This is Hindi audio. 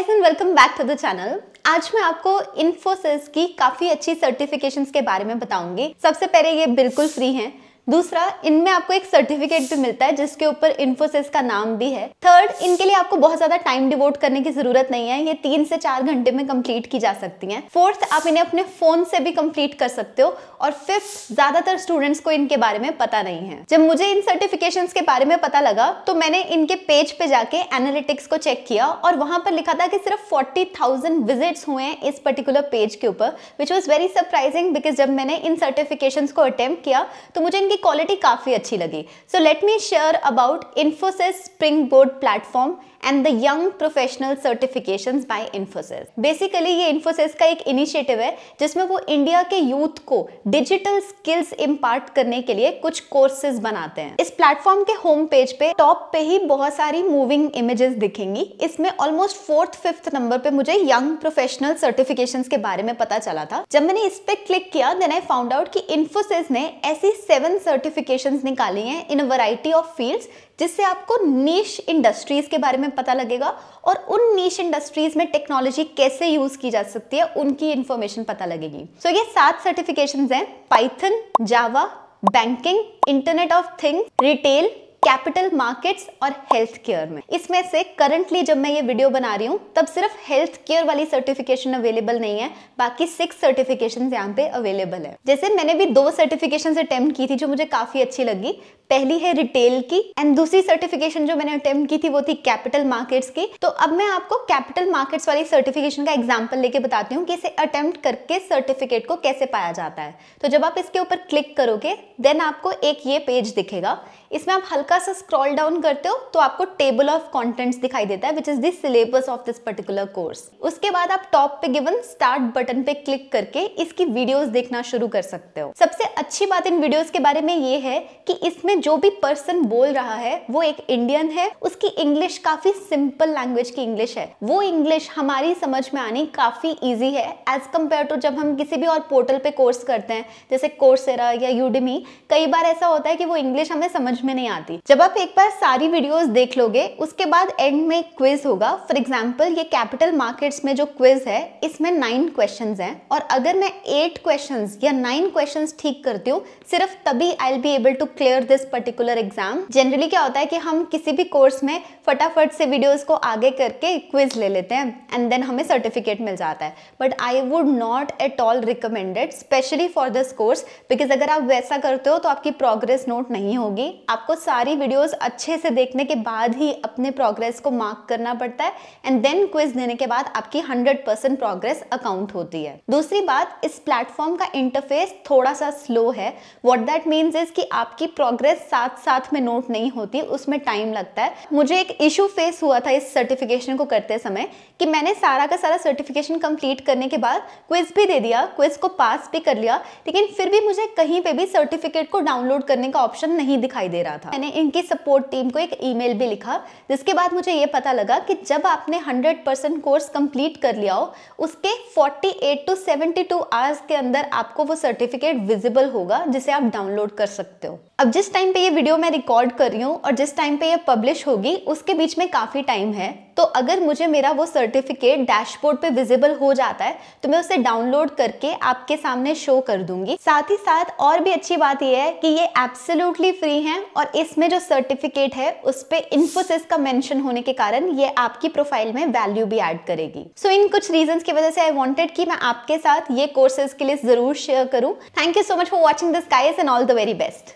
guys and welcome back to the channel आज मैं आपको इन्फोसिस की काफी अच्छी सर्टिफिकेशंस के बारे में बताऊंगी सबसे पहले ये बिल्कुल फ्री हैं दूसरा इनमें आपको एक सर्टिफिकेट भी मिलता है जिसके ऊपर इन्फोसिस का नाम भी है थर्ड इनके लिए आपको बहुत ज्यादा टाइम डिवोट करने की जरूरत नहीं है ये तीन से चार घंटे में कंप्लीट की जा सकती हैं फोर्थ आप इन्हें अपने फोन से भी कंप्लीट कर सकते हो और फिफ्थ ज्यादातर स्टूडेंट्स को इनके बारे में पता नहीं है जब मुझे इन सर्टिफिकेशन के बारे में पता लगा तो मैंने इनके पेज पे जाके एनालिटिक्स को चेक किया और वहां पर लिखा था कि सिर्फ फोर्टी थाउजेंड विजिट्स हुए हैं इस पर्टिकुलर पेज के ऊपर which was very surprising because जब मैंने इन सर्टिफिकेशन को अटेम्प्ट किया तो मुझे इनकी इसकी क्वालिटी काफ़ी अच्छी लगी so let me share about Infosys Springboard platform and the young professional certification by Infosys basically ये इन्फोसिस का एक इनिशिएटिव है जिसमें वो इंडिया के यूथ को डिजिटल स्किल्स इम्पार्ट करने के लिए कुछ कोर्सेज बनाते हैं इस प्लेटफॉर्म के होम पेज पे टॉप पे ही बहुत सारी मूविंग इमेजेस दिखेंगी इसमें ऑलमोस्ट फोर्थ फिफ्थ नंबर पे मुझे यंग प्रोफेशनल सर्टिफिकेशन के बारे में पता चला था जब मैंने इस पे क्लिक किया देन आई फाउंड आउट कि इन्फोसिस ने ऐसी सेवन सर्टिफिकेशन निकाली हैं इन वराइटी ऑफ फील्ड्स जिससे आपको नीश इंडस्ट्रीज़ के बारे में पता लगेगा और उन नीश इंडस्ट्रीज़ में टेक्नोलॉजी कैसे यूज़ की जा सकती है उनकी इंफॉर्मेशन पता लगेगी सो so, ये सात सर्टिफिकेशन हैं Python Java banking internet of things retail capital markets और हेल्थ केयर में इसमें से करंटली जब मैं ये वीडियो बना रही हूँ तब सिर्फ हेल्थ केयर वाली सर्टिफिकेशन अवेलेबल नहीं है बाकी सिक्स सर्टिफिकेशन यहाँ पे अवेलेबल है जैसे मैंने भी दो सर्टिफिकेशन अटेम्प्ट की थी जो मुझे काफी अच्छी लगी पहली है रिटेल की एंड दूसरी सर्टिफिकेशन जो मैंने अटेम्प्ट की थी वो थी कैपिटल मार्केट्स की तो अब मैं आपको कैपिटल मार्केट्स वाली सर्टिफिकेशन का एग्जाम्पल लेके बताती हूँ कि इसे अटेम्प्ट करके सर्टिफिकेट को कैसे पाया जाता है तो जब आप इसके ऊपर क्लिक करोगे देन आपको एक ये पेज दिखेगा इसमें आप हल्का सा स्क्रॉल डाउन करते हो तो आपको टेबल ऑफ कॉन्टेंट्स दिखाई देता है which is this syllabus of this particular course उसके बाद आप टॉप पे गिवन स्टार्ट बटन पे क्लिक करके इसकी वीडियोस देखना शुरू कर सकते हो सबसे अच्छी बात इन वीडियोस के बारे में ये है कि इसमें जो भी पर्सन बोल रहा है वो एक इंडियन है उसकी इंग्लिश काफी सिंपल लैंग्वेज की इंग्लिश है वो इंग्लिश हमारी समझ में आनी काफी ईजी है एज कम्पेयर टू जब हम किसी भी और पोर्टल पे कोर्स करते हैं जैसे कोर्सेरा या यूडिमी कई बार ऐसा होता है कि वो इंग्लिश हमें समझ में नहीं आती जब आप एक बार सारी वीडियोस देख लोगे उसके बाद एंड में क्विज होगा फॉर एग्जाम्पल ये कैपिटल मार्केट्स में जो क्विज है इसमें नाइन क्वेश्चन है और अगर मैं एट क्वेश्चन या नाइन क्वेश्चन ठीक करती हूँ सिर्फ तभी I'll be able to clear this particular exam generally क्या होता है कि हम किसी भी कोर्स में फटाफट से वीडियोस को आगे करके क्विज ले लेते हैं एंड देन हमें सर्टिफिकेट मिल जाता है but I would not at all recommended specially for this course because अगर आप वैसा करते हो तो आपकी प्रोग्रेस नोट नहीं होगी आपको सारी वीडियोज अच्छे से देखने के बाद ही अपने प्रोग्रेस को मार्क करना पड़ता है एंड देन क्विज देने के बाद आपकी हंड्रेड परसेंट प्रोग्रेस अकाउंट होती है दूसरी बात इस प्लेटफॉर्म का इंटरफेस थोड़ा सा स्लो है वॉट दैट मीन्स इज कि आपकी प्रोग्रेस साथ साथ में नोट नहीं होती उसमें टाइम लगता है मुझे एक इशू फेस हुआ था इस सर्टिफिकेशन को करते समय कि मैंने सारा का सारा सर्टिफिकेशन कंप्लीट करने के बाद क्विज भी दे दिया क्विज को पास भी कर लिया लेकिन फिर भी मुझे कहीं पे भी सर्टिफिकेट को डाउनलोड करने का ऑप्शन नहीं दिखाई दे रहा था मैंने इनकी सपोर्ट टीम को एक ई भी लिखा जिसके बाद मुझे ये पता लगा कि जब आपने हंड्रेड कोर्स कंप्लीट कर लिया हो उसके फोर्टी टू सेवेंटी आवर्स के अंदर आपको वो सर्टिफिकेट विजिबल होगा जिसे आप डाउनलोड कर सकते हो अब जिस टाइम टाइम पे ये वीडियो मैं रिकॉर्ड कर रही हूँ और जिस टाइम पे ये पब्लिश होगी उसके बीच में काफ़ी टाइम है तो अगर मुझे मेरा वो सर्टिफिकेट डैशबोर्ड पे विजिबल हो जाता है तो मैं उसे डाउनलोड करके आपके सामने शो कर दूंगी साथ ही साथ और भी अच्छी बात यह है कि ये एब्सोल्युटली फ्री है और इसमें जो सर्टिफिकेट है उस पर इन्फोसिस का मेंशन होने के कारण ये आपकी प्रोफाइल में वैल्यू भी ऐड करेगी सो so, इन कुछ रीजन की वजह से आई वॉन्टेड की मैं आपके साथ ये कोर्सेज के लिए जरूर शेयर करूँ thank you so much for watching this guys and all the very best